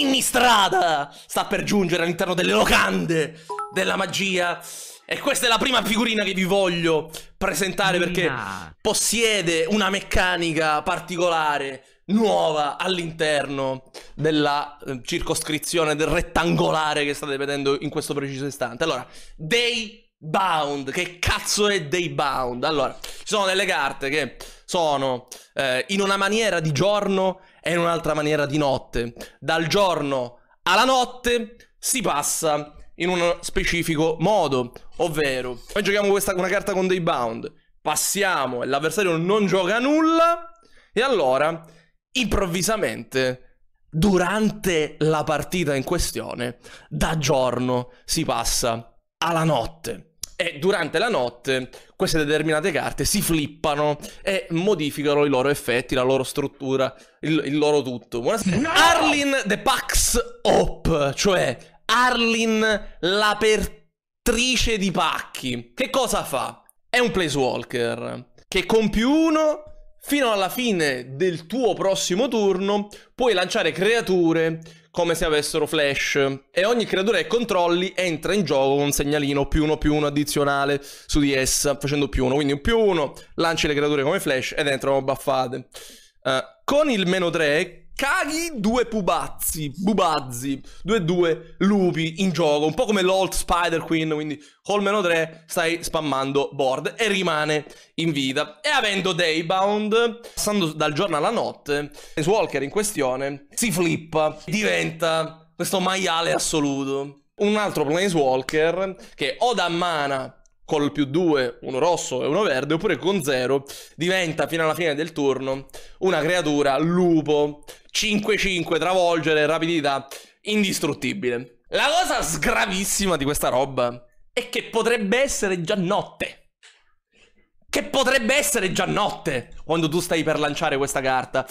in strada sta per giungere all'interno delle locande della magia. E questa è la prima figurina che vi voglio presentare perché possiede una meccanica particolare, nuova all'interno della eh, circoscrizione del rettangolare che state vedendo in questo preciso istante. Allora, dei Bound, che cazzo è dei bound? Allora, ci sono delle carte che sono eh, in una maniera di giorno è in un'altra maniera di notte. Dal giorno alla notte si passa in uno specifico modo, ovvero noi giochiamo questa, una carta con dei bound, passiamo e l'avversario non gioca nulla e allora improvvisamente durante la partita in questione da giorno si passa alla notte e durante la notte queste determinate carte si flippano e modificano i loro effetti, la loro struttura, il, il loro tutto. Buonasera. No! Arlin the Pax Op, cioè Arlin l'apertrice di pacchi. Che cosa fa? È un placewalker che con più uno fino alla fine del tuo prossimo turno puoi lanciare creature come se avessero flash e ogni creatura che controlli entra in gioco con un segnalino più uno più uno addizionale su di essa facendo più uno, quindi un più uno, lanci le creature come flash ed entrano baffate. Uh, con il meno 3 caghi due pubazzi, bubazzi, due due lupi in gioco, un po' come l'old Spider Queen, quindi col meno 3 stai spammando board e rimane in vita. E avendo Daybound, passando dal giorno alla notte, Ace Walker in questione si flippa, diventa questo maiale assoluto. Un altro Planeswalker che o da mana col più 2, uno rosso e uno verde, oppure con 0, diventa fino alla fine del turno una creatura lupo 5-5, travolgere, rapidità, indistruttibile. La cosa sgravissima di questa roba è che potrebbe essere già notte. Che potrebbe essere già notte quando tu stai per lanciare questa carta.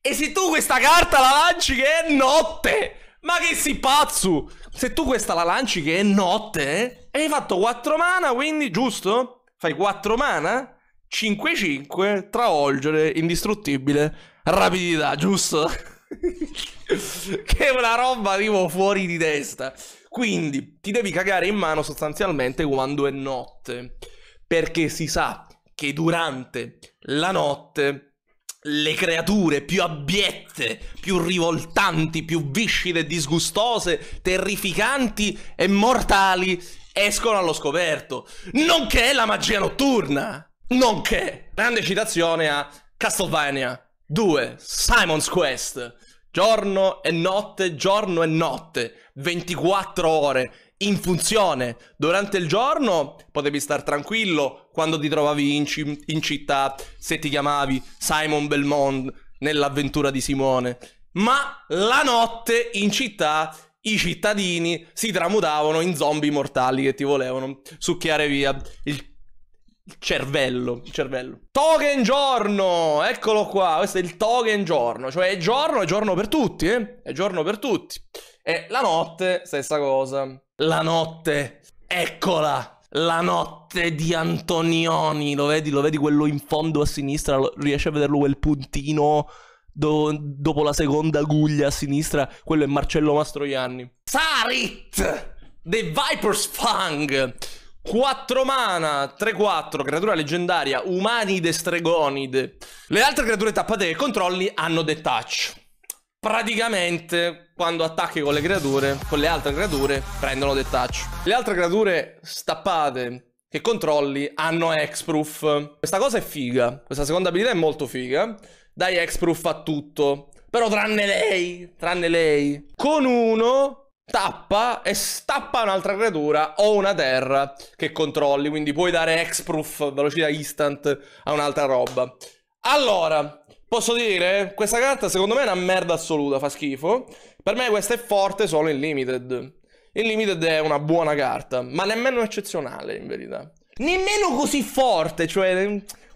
E se tu questa carta la lanci che è notte, ma che si pazzo! Se tu questa la lanci che è notte, eh? hai fatto 4 mana, quindi giusto? Fai 4 mana? 5-5, travolgere, indistruttibile, rapidità, giusto? che è una roba tipo fuori di testa. Quindi ti devi cagare in mano sostanzialmente quando è notte, perché si sa che durante la notte le creature più abiette, più rivoltanti, più viscide, disgustose, terrificanti e mortali escono allo scoperto, nonché la magia notturna nonché grande citazione a Castlevania 2, Simon's Quest, giorno e notte, giorno e notte, 24 ore in funzione. Durante il giorno potevi star tranquillo quando ti trovavi in, c- in città, se ti chiamavi Simon Belmont nell'avventura di Simone. Ma la notte in città i cittadini si tramutavano in zombie mortali che ti volevano succhiare via il il cervello, il cervello. Token giorno, eccolo qua, questo è il token giorno, cioè è giorno, è giorno per tutti, eh? È giorno per tutti. E la notte, stessa cosa. La notte, eccola, la notte di Antonioni, lo vedi, lo vedi quello in fondo a sinistra, lo, riesci a vederlo quel puntino do, dopo la seconda guglia a sinistra, quello è Marcello Mastroianni. Sarit, The Viper's Fang. 4 mana, 3-4, creatura leggendaria, umanide stregonide. Le altre creature tappate che controlli hanno detach. Praticamente, quando attacchi con le creature, con le altre creature, prendono detach. Le altre creature stappate che controlli hanno hexproof. Questa cosa è figa, questa seconda abilità è molto figa. Dai hexproof a tutto, però tranne lei, tranne lei. Con uno tappa e stappa un'altra creatura o una terra che controlli, quindi puoi dare hexproof, velocità instant a un'altra roba. Allora, posso dire, questa carta secondo me è una merda assoluta, fa schifo. Per me questa è forte solo in limited. In limited è una buona carta, ma nemmeno eccezionale in verità. Nemmeno così forte, cioè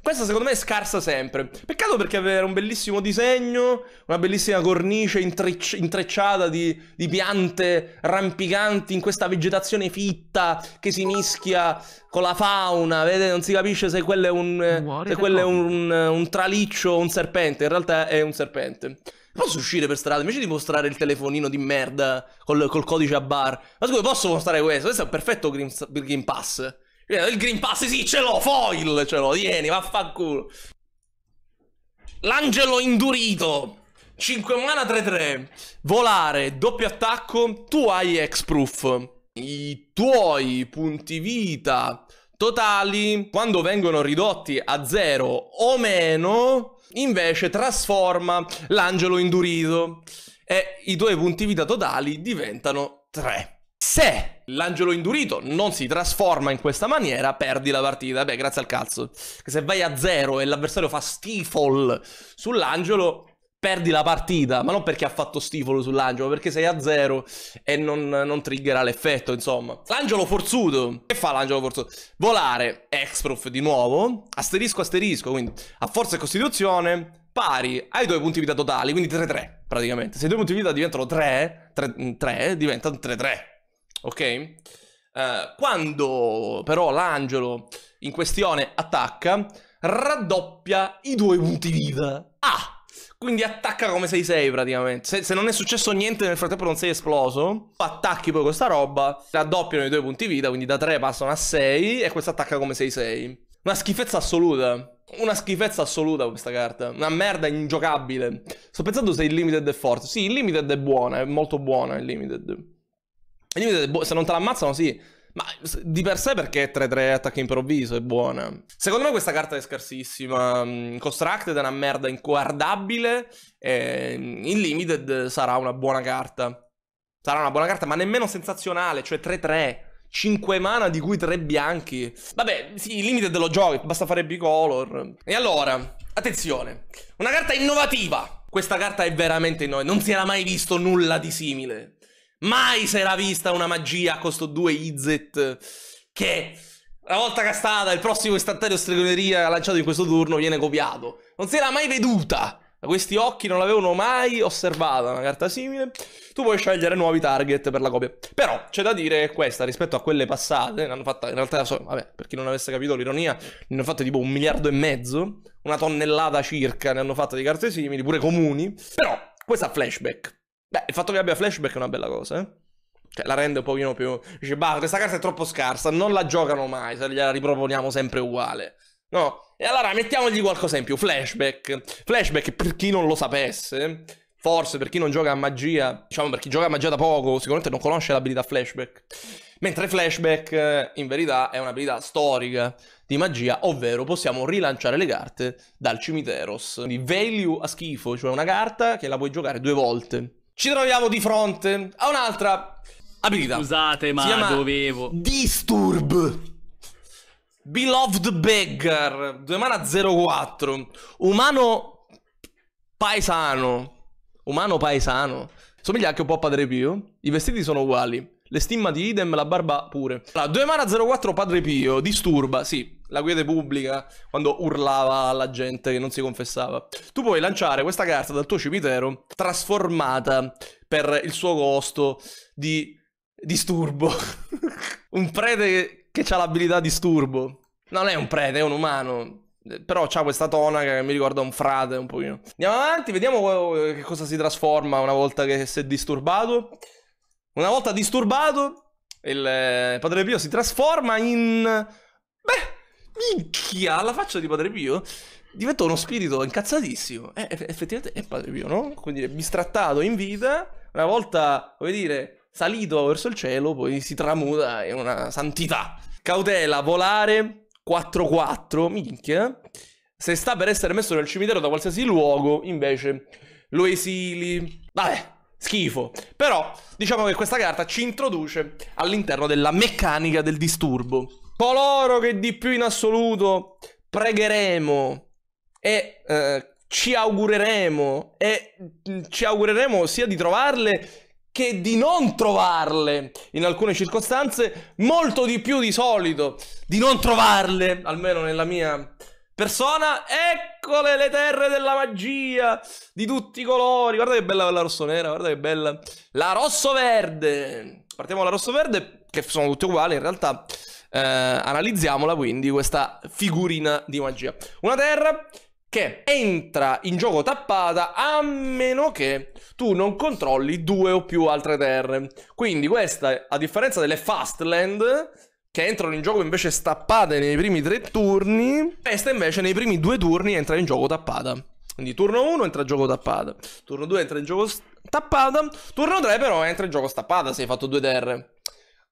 questa secondo me è scarsa sempre. Peccato perché aveva un bellissimo disegno, una bellissima cornice intrecci- intrecciata di, di, piante rampicanti in questa vegetazione fitta che si mischia con la fauna. Vedete, non si capisce se quello è un, se quello è un, un traliccio o un serpente. In realtà è un serpente. Posso uscire per strada invece di mostrare il telefonino di merda col, col codice a bar? Ma scusa, posso mostrare questo? Questo è un perfetto Green, green Pass. Eh, il Green Pass sì, ce l'ho, foil, ce l'ho, vieni, vaffanculo. L'angelo indurito. 5 mana 3-3. Volare, doppio attacco. Tu hai X-Proof. I tuoi punti vita totali, quando vengono ridotti a 0 o meno, invece trasforma l'angelo indurito. E i tuoi punti vita totali diventano 3. Se l'angelo indurito non si trasforma in questa maniera, perdi la partita. Beh, grazie al cazzo. Che se vai a zero e l'avversario fa stifol sull'angelo, perdi la partita, ma non perché ha fatto stifolo sull'angelo, perché sei a zero e non, non triggerà l'effetto, insomma. L'angelo forzuto, che fa l'angelo forzuto? Volare, exprof di nuovo, asterisco asterisco, quindi a forza e costituzione, pari ai due punti vita totali, quindi 3-3 praticamente. Se i due punti vita diventano 3, 3, 3 diventa 3-3 ok? Uh, quando però l'angelo in questione attacca, raddoppia i due punti vita. Ah! Quindi attacca come 6-6 praticamente. Se, se, non è successo niente nel frattempo non sei esploso, attacchi poi questa roba, raddoppiano i due punti vita, quindi da 3 passano a 6 e questo attacca come 6-6. Una schifezza assoluta. Una schifezza assoluta questa carta. Una merda ingiocabile. Sto pensando se il limited è forte. Sì, il limited è buona, è molto buona il limited. E gli vedete, boh, se non te l'ammazzano, sì. Ma di per sé perché 3-3 attacco improvviso è buona. Secondo me questa carta è scarsissima. Mm, Constructed è una merda inguardabile. E mm, in Limited sarà una buona carta. Sarà una buona carta, ma nemmeno sensazionale, cioè 3-3. 5 mana di cui 3 bianchi. Vabbè, sì, Limited lo giochi, basta fare bicolor. E allora, attenzione, una carta innovativa. Questa carta è veramente innovativa. non si era mai visto nulla di simile. Mai si era vista una magia a costo 2 Izzet che una volta castata il prossimo istantaneo stregoneria lanciato in questo turno viene copiato. Non si era mai veduta. questi occhi non l'avevano mai osservata una carta simile. Tu puoi scegliere nuovi target per la copia. Però c'è da dire che questa rispetto a quelle passate, ne hanno fatta in realtà, so, vabbè, per chi non avesse capito l'ironia, ne hanno fatte tipo un miliardo e mezzo, una tonnellata circa ne hanno fatte di carte simili, pure comuni. Però questa flashback Beh, il fatto che abbia flashback è una bella cosa, eh. Cioè, la rende un pochino più... Dice, bah, questa carta è troppo scarsa, non la giocano mai, se gliela riproponiamo sempre uguale. No, e allora mettiamogli qualcosa in più, flashback. Flashback, per chi non lo sapesse, forse per chi non gioca a magia, diciamo per chi gioca a magia da poco, sicuramente non conosce l'abilità flashback. Mentre flashback, eh, in verità, è un'abilità storica di magia, ovvero possiamo rilanciare le carte dal cimiteros. Quindi value a schifo, cioè una carta che la puoi giocare due volte ci troviamo di fronte a un'altra abilità. Scusate, ma dovevo. Disturb. Beloved Beggar, 2 mana 04, umano paesano, umano paesano, somiglia anche un po' a Padre Pio, i vestiti sono uguali, le stimma di idem, la barba pure. Allora, 2 mana 04 Padre Pio, disturba, sì, la quiete pubblica, quando urlava alla gente che non si confessava. Tu puoi lanciare questa carta dal tuo cimitero trasformata per il suo costo di disturbo. un prete che ha l'abilità disturbo. Non è un prete, è un umano. Però c'ha questa tonaca che mi ricorda un frate un pochino. Andiamo avanti, vediamo che cosa si trasforma una volta che si è disturbato. Una volta disturbato, il eh, Padre Pio si trasforma in minchia, la faccia di Padre Pio diventò uno spirito incazzatissimo. Eh, effettivamente è Padre Pio, no? Quindi è bistrattato in vita, una volta, come dire, salito verso il cielo, poi si tramuta in una santità. Cautela, volare, 4-4, minchia. Se sta per essere messo nel cimitero da qualsiasi luogo, invece, lo esili. Vabbè, schifo. Però, diciamo che questa carta ci introduce all'interno della meccanica del disturbo coloro che di più in assoluto pregheremo e eh, ci augureremo e mm, ci augureremo sia di trovarle che di non trovarle in alcune circostanze, molto di più di solito, di non trovarle, almeno nella mia persona, eccole le terre della magia di tutti i colori. Guarda che bella la nera guarda che bella la rosso verde. Partiamo dalla rosso verde che sono tutte uguali in realtà. Eh, analizziamola quindi questa figurina di magia. Una terra che entra in gioco tappata a meno che tu non controlli due o più altre terre. Quindi questa, a differenza delle Fastland, che entrano in gioco invece stappate nei primi tre turni, questa invece nei primi due turni entra in gioco tappata. Quindi turno 1 entra in gioco tappata, turno 2 entra in gioco tappata, turno 3 però entra in gioco stappata se hai fatto due terre.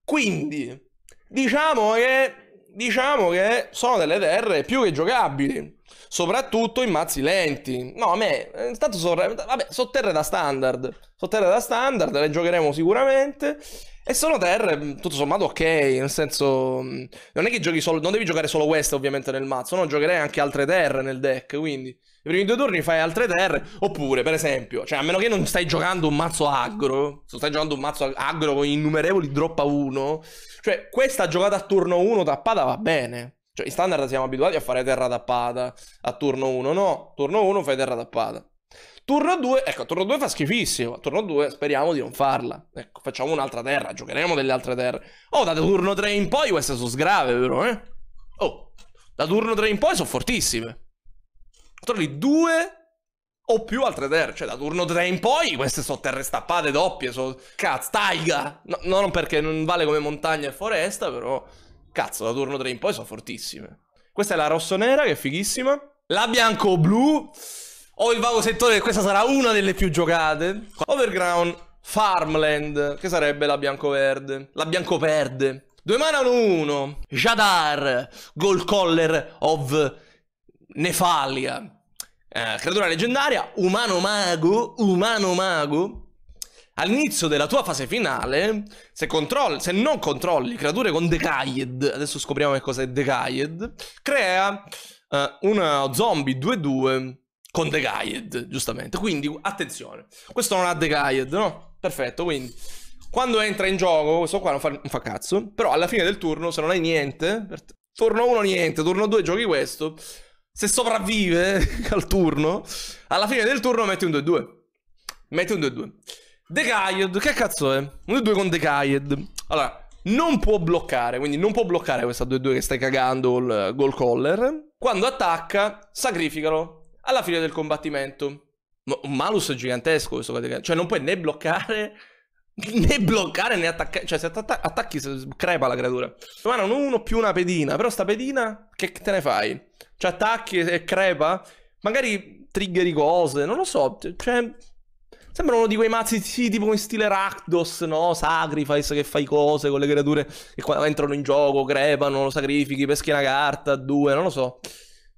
Quindi Diciamo che, diciamo che sono delle terre più che giocabili soprattutto in mazzi lenti. No, a me, eh, intanto sono, vabbè, sono terre da standard, sono terre da standard, le giocheremo sicuramente. E sono terre, mm, tutto sommato, ok. Nel senso, mm, non è che giochi solo. Non devi giocare solo queste, ovviamente, nel mazzo. No, giocherei anche altre terre nel deck. Quindi, i primi due turni fai altre terre. Oppure, per esempio, cioè, a meno che non stai giocando un mazzo aggro. Se stai giocando un mazzo aggro con innumerevoli drop a 1. Cioè, questa giocata a turno 1 tappata va bene. Cioè, in standard siamo abituati a fare terra tappata a turno 1. No, turno 1 fai terra tappata. Turno 2, ecco, turno 2 fa schifissimo. Turno 2 speriamo di non farla. Ecco, facciamo un'altra terra, giocheremo delle altre terre. Oh, da turno 3 in poi queste sono sgrave, però, eh? Oh, da turno 3 in poi sono fortissime. Trovi due o più altre terre. Cioè, da turno 3 in poi queste sono terre stappate doppie, sono... Cazzo, taiga! No, non perché non vale come montagna e foresta, però... Cazzo, da turno 3 in poi sono fortissime. Questa è la rossonera, che è fighissima. La bianco-blu... Ho il vago settore che questa sarà una delle più giocate. Overground, Farmland, che sarebbe la bianco-verde. La bianco-verde. Due mana 1-1. Jadar, Gold Collar of Nefalia. Eh, creatura leggendaria, umano mago, umano mago. All'inizio della tua fase finale, se, controlli, se non controlli creature con Decayed, adesso scopriamo che cosa è Decayed, crea eh, una zombie 2-2 con The Guide, giustamente. Quindi, attenzione, questo non ha The Guide, no? Perfetto, quindi... Quando entra in gioco, questo qua non fa, non fa cazzo, però alla fine del turno, se non hai niente, te, turno 1 niente, turno 2 giochi questo, se sopravvive al turno, alla fine del turno metti un 2-2. Metti un 2-2. The Decayed, che cazzo è? Un 2-2 con The Decayed. Allora, non può bloccare, quindi non può bloccare questa 2-2 che stai cagando col goal caller. Quando attacca, sacrificalo alla fine del combattimento. Un malus gigantesco questo praticamente. Cioè non puoi né bloccare né bloccare né attaccare. Cioè, se attac attacchi, crepa la creatura. Ma non uno più una pedina. Però sta pedina, che te ne fai? Cioè, attacchi e crepa? Magari triggeri cose, non lo so. Cioè, sembra uno di quei mazzi sì, tipo in stile Rakdos, no? Sacrifice che fai cose con le creature che quando entrano in gioco crepano, lo sacrifichi, peschi una carta, due, non lo so.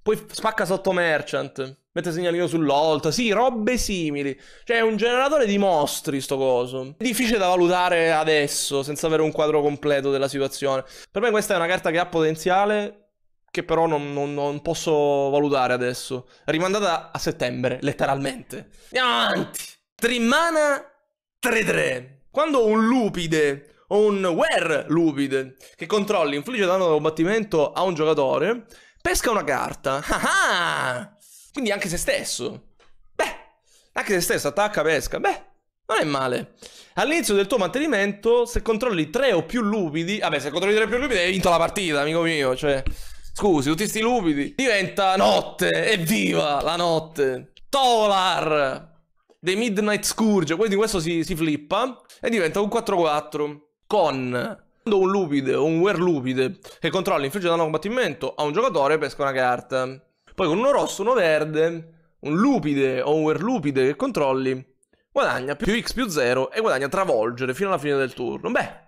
Poi spacca sotto Merchant. Mette segnalino sull'olta. Sì, robe simili. Cioè, è un generatore di mostri, sto coso. È difficile da valutare adesso, senza avere un quadro completo della situazione. Per me questa è una carta che ha potenziale, che però non, non, non, posso valutare adesso. Rimandata a settembre, letteralmente. Andiamo avanti. Trimana 3-3. Quando un lupide o un were lupide che controlli infligge danno da combattimento a un giocatore, Pesca una carta. Ah ah! Quindi anche se stesso. Beh, anche se stesso attacca, pesca. Beh, non è male. All'inizio del tuo mantenimento, se controlli tre o più lupidi... Vabbè, se controlli tre o più lupidi hai vinto la partita, amico mio. Cioè, scusi, tutti sti lupidi. Diventa notte. Evviva la notte. Tolar. The Midnight Scourge. Quindi questo si, si flippa e diventa un 4-4 con quando un lupide o un werlupide, che controlla infligge danno a combattimento a un giocatore pesca una carta. Poi con uno rosso, uno verde, un lupide o un werlupide che controlli guadagna più x più 0 e guadagna travolgere fino alla fine del turno. Beh,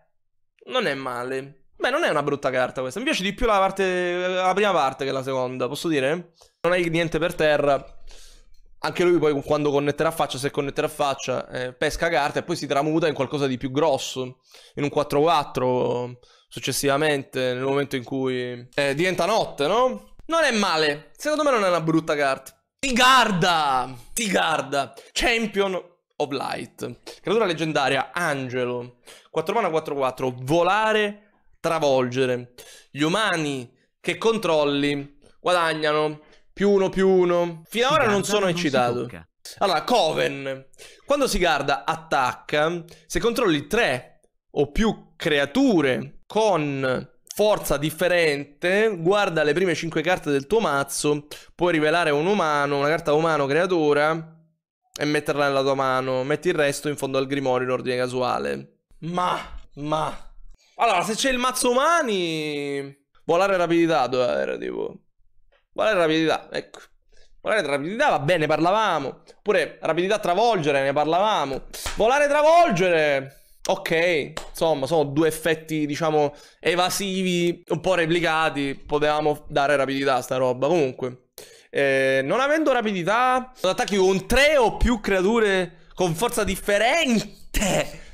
non è male. Beh, non è una brutta carta questa. Mi piace di più la, parte, la prima parte che la seconda, posso dire? Non hai niente per terra anche lui poi quando connetterà faccia, se connetterà faccia, eh, pesca carta e poi si tramuta in qualcosa di più grosso, in un 4-4 successivamente, nel momento in cui eh, diventa notte, no? Non è male, secondo me non è una brutta carta. Tigarda! Tigarda! Champion of Light. Creatura leggendaria, Angelo. 4 mana 4-4, volare, travolgere. Gli umani che controlli guadagnano più uno più uno. Finora non sono non eccitato. Allora, Coven. Quando Sigarda attacca, se controlli tre o più creature con forza differente, guarda le prime cinque carte del tuo mazzo, puoi rivelare un umano, una carta umano creatura e metterla nella tua mano. Metti il resto in fondo al grimorio in ordine casuale. Ma, ma. Allora, se c'è il mazzo umani, volare rapidità doveva avere, tipo. Qual è la rapidità? Ecco. Volare rapidità va bene, parlavamo. Oppure rapidità travolgere, ne parlavamo. Volare travolgere. Ok, insomma, sono due effetti, diciamo, evasivi, un po' replicati. Potevamo dare rapidità a sta roba. Comunque, eh, non avendo rapidità, attacchi con tre o più creature con forza differente.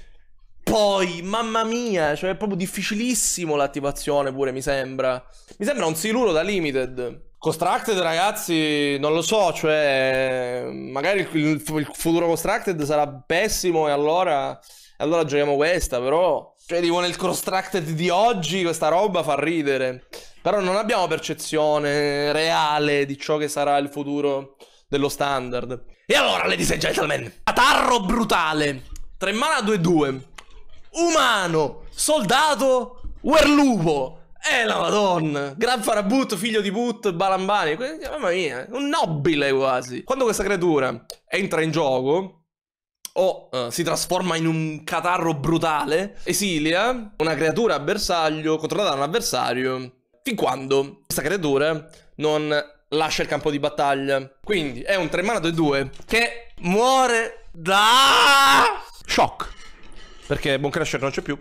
Poi, mamma mia, cioè è proprio difficilissimo l'attivazione pure, mi sembra. Mi sembra un siluro da limited. Constructed, ragazzi, non lo so, cioè, magari il, il futuro Constructed sarà pessimo e allora, allora giochiamo questa, però, cioè, tipo nel Constructed di oggi questa roba fa ridere, però non abbiamo percezione reale di ciò che sarà il futuro dello standard. E allora, ladies and gentlemen, catarro brutale, 3 mana 2-2, umano, soldato, werlupo, eh la madonna, Gran Farabut, figlio di But, Balambani, mamma mia, un nobile quasi. Quando questa creatura entra in gioco, o uh, si trasforma in un catarro brutale, esilia una creatura a bersaglio controllata da un avversario, fin quando questa creatura non lascia il campo di battaglia. Quindi è un 3 mana 2-2 che muore da... Shock. Perché Boncrasher non c'è più.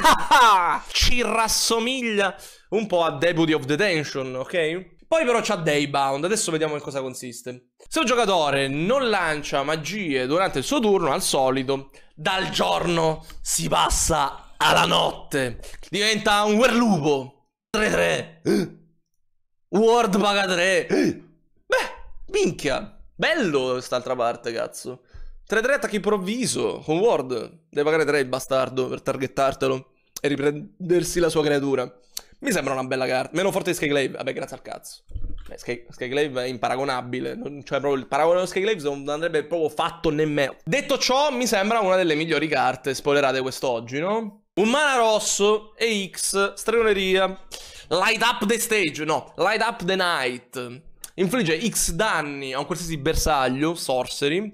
Ci rassomiglia un po' a Deputy of Detention, ok? Poi però c'ha Daybound, adesso vediamo in cosa consiste. Se un giocatore non lancia magie durante il suo turno, al solito, dal giorno si passa alla notte. Diventa un werlupo. 3-3. World paga 3. Beh, minchia. Bello quest'altra parte, cazzo. 3-3 attacchi improvviso, con Ward. Deve pagare 3 il bastardo per targettartelo e riprendersi la sua creatura. Mi sembra una bella carta. Meno forte di Skyglaive. Vabbè, grazie al cazzo. Beh, Sky, Skyglaive è imparagonabile. Non, cioè, proprio il paragone dello Skyglaive non andrebbe proprio fatto nemmeno. Detto ciò, mi sembra una delle migliori carte spoilerate quest'oggi, no? Un mana rosso, EX, stregoneria. Light up the stage, no, light up the night. Infligge X danni a un qualsiasi bersaglio, sorcery.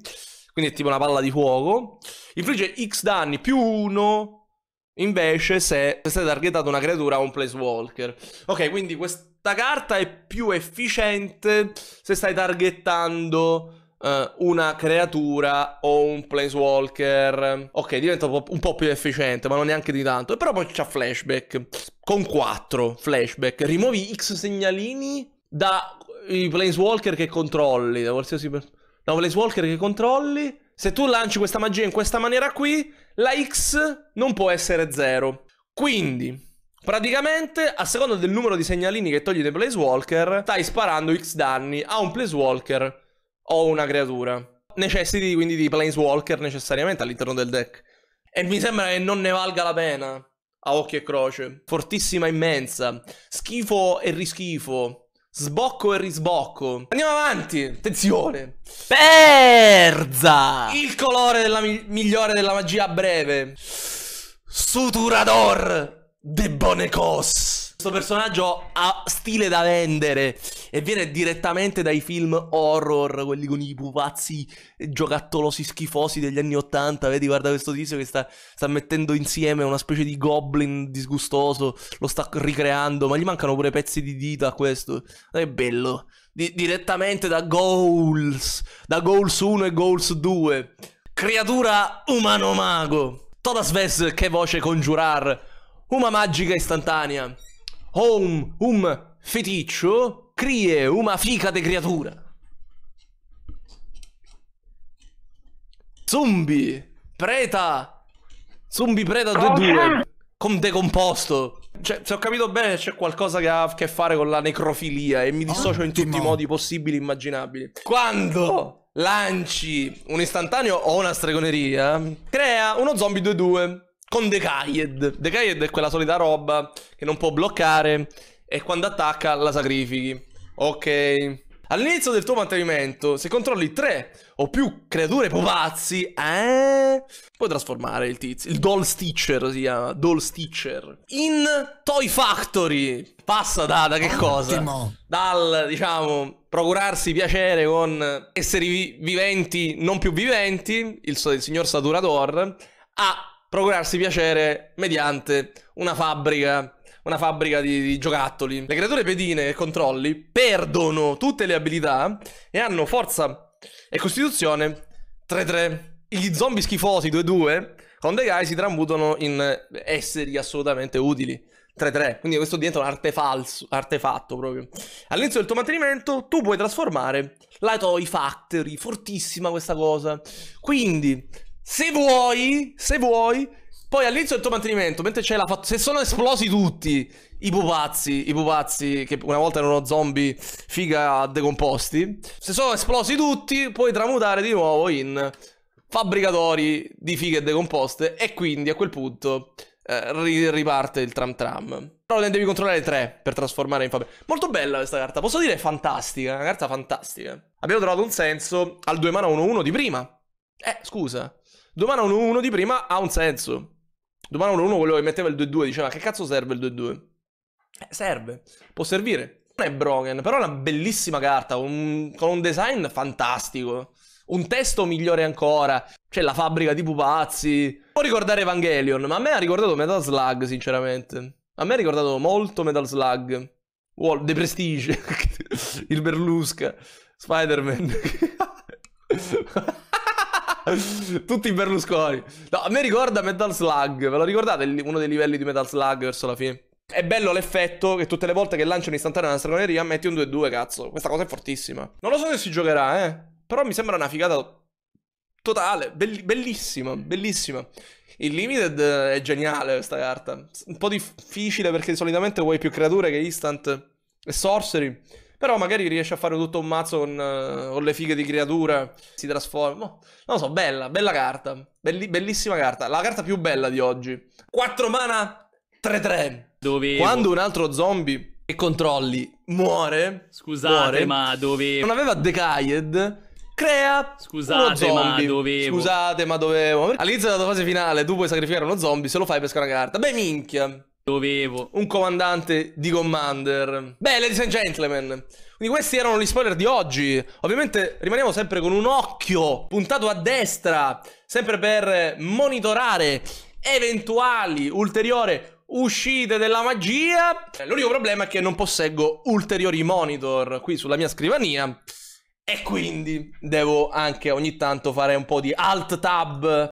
Quindi è tipo una palla di fuoco. Infligge X danni più 1 invece se, se sei targetato una creatura o un placewalker. Ok, quindi questa carta è più efficiente se stai targettando eh, una creatura o un placewalker. Ok, diventa un po', più efficiente, ma non neanche di tanto. E però poi c'ha flashback. Con 4 flashback. Rimuovi X segnalini dai planeswalker che controlli, da qualsiasi persona. No, Blaze Walker che controlli. Se tu lanci questa magia in questa maniera qui, la X non può essere 0. Quindi, praticamente, a seconda del numero di segnalini che togli dai Blaze Walker, stai sparando X danni a un Blaze Walker o una creatura. Necessiti quindi di Planeswalker necessariamente all'interno del deck. E mi sembra che non ne valga la pena. A occhio e croce. Fortissima immensa. Schifo e rischifo. Sbocco e risbocco. Andiamo avanti. Attenzione. Perza. Il colore della mi migliore della magia breve. Suturador de Bonecos. Questo personaggio ha stile da vendere e viene direttamente dai film horror, quelli con i pupazzi giocattolosi schifosi degli anni Ottanta. Vedi, guarda questo tizio che sta, sta, mettendo insieme una specie di goblin disgustoso, lo sta ricreando, ma gli mancano pure pezzi di dita a questo. È bello. Di direttamente da Goals, da Goals 1 e Goals 2. Creatura umano mago. Todas Vez che voce congiurar. Una magica istantanea home un feticcio crie una fica di creatura. Zombie preta zombie preta 2-2 ah! con decomposto. Cioè, se ho capito bene, c'è qualcosa che ha a che fare con la necrofilia e mi dissocio in tutti i modi possibili e immaginabili. Quando lanci un istantaneo o una stregoneria, crea uno zombie 2-2 con Decayed. Decayed è quella solita roba che non può bloccare e quando attacca la sacrifichi. Ok. All'inizio del tuo mantenimento, se controlli tre o più creature pupazzi, eh, puoi trasformare il tizio. Il Doll Stitcher si chiama, Doll Stitcher. In Toy Factory passa da, da che ah, cosa? Ottimo. Dal, diciamo, procurarsi piacere con esseri vi viventi non più viventi, il, il signor Saturador, a procurarsi piacere mediante una fabbrica una fabbrica di, di, giocattoli. Le creature pedine e controlli perdono tutte le abilità e hanno forza e costituzione 3-3. Gli zombie schifosi 2-2 con dei guy si tramutano in esseri assolutamente utili. 3-3, quindi questo diventa un artefalso, artefatto proprio. All'inizio del tuo mantenimento tu puoi trasformare la Toy Factory, fortissima questa cosa. Quindi se vuoi, se vuoi, poi all'inizio del tuo mantenimento, mentre c'è la fattura, se sono esplosi tutti i pupazzi, i pupazzi che una volta erano zombie figa decomposti, se sono esplosi tutti, puoi tramutare di nuovo in fabbricatori di fighe decomposte e quindi a quel punto eh, riparte il tram tram. Però ne devi controllare tre per trasformare in fabbrica. Molto bella questa carta, posso dire fantastica, una carta fantastica. Abbiamo trovato un senso al 2 mana 1-1 di prima. Eh, scusa. Domana 1-1 di prima ha un senso. Domana 1-1 quello che metteva il 2-2 diceva che cazzo serve il 2-2? Eh, serve, può servire. Non è broken, però è una bellissima carta, un, con un design fantastico. Un testo migliore ancora, c'è la fabbrica di pupazzi. Può ricordare Evangelion, ma a me ha ricordato Metal Slug, sinceramente. A me ha ricordato molto Metal Slug. Wall, The Prestige, il Berlusca, Spider-Man. Tutti Berlusconi. No, a me ricorda Metal Slug. Ve lo ricordate uno dei livelli di Metal Slug verso la fine? È bello l'effetto che tutte le volte che lancio un'istantanea nella stregoneria metti un 2-2, cazzo. Questa cosa è fortissima. Non lo so se si giocherà, eh. Però mi sembra una figata totale. Bell bellissima, bellissima. Il limited è geniale questa carta. Un po' difficile perché solitamente vuoi più creature che instant e sorcery. Però magari riesce a fare tutto un mazzo con, uh, con le fighe di creatura. Si trasforma. Boh, non lo so, bella, bella carta. Belli, bellissima carta. La carta più bella di oggi. 4 mana 3-3. Dovevo. Quando un altro zombie che controlli muore. Scusate, muore, ma dove. Non aveva Decayed crea Scusate, ma dovevo. Scusate, ma dovevo. All'inizio della fase finale tu puoi sacrificare uno zombie se lo fai pesca una carta. Beh, minchia. Dovevo. Un comandante di Commander. Beh, ladies and gentlemen, quindi questi erano gli spoiler di oggi. Ovviamente rimaniamo sempre con un occhio puntato a destra, sempre per monitorare eventuali ulteriori uscite della magia. L'unico problema è che non posseggo ulteriori monitor qui sulla mia scrivania e quindi devo anche ogni tanto fare un po' di alt tab